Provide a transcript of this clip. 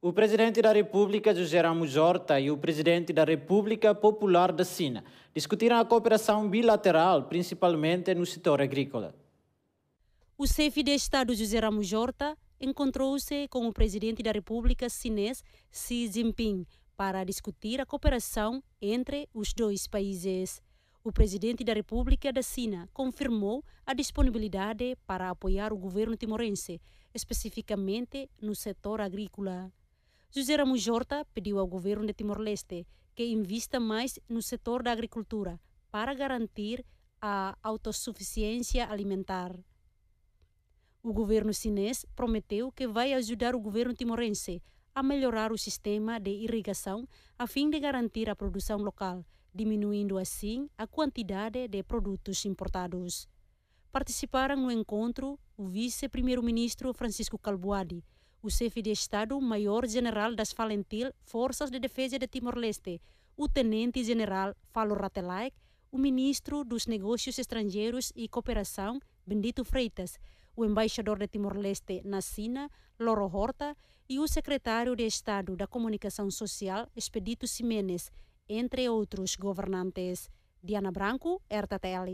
O presidente da República, José Ramos Horta, e o presidente da República Popular da China discutiram a cooperação bilateral, principalmente no setor agrícola. O chefe de Estado, José Ramos Horta, encontrou-se com o presidente da República Chinês, Xi Jinping, para discutir a cooperação entre os dois países. O presidente da República da China confirmou a disponibilidade para apoiar o governo timorense, especificamente no setor agrícola. José Ramos Jorta pediu ao governo de Timor-Leste que invista mais no setor da agricultura para garantir a autossuficiência alimentar. O governo chinês prometeu que vai ajudar o governo timorense a melhorar o sistema de irrigação a fim de garantir a produção local, diminuindo assim a quantidade de produtos importados. Participaram no encontro o vice-primeiro-ministro Francisco Calboadi o chefe de Estado-Maior-General das Falentil Forças de Defesa de Timor-Leste, o Tenente-General Falo Ratelaik, o Ministro dos Negócios Estrangeiros e Cooperação, Bendito Freitas, o Embaixador de Timor-Leste na China, Loro Horta, e o Secretário de Estado da Comunicação Social, Expedito Ximenes, entre outros governantes. Diana Branco, RTTL.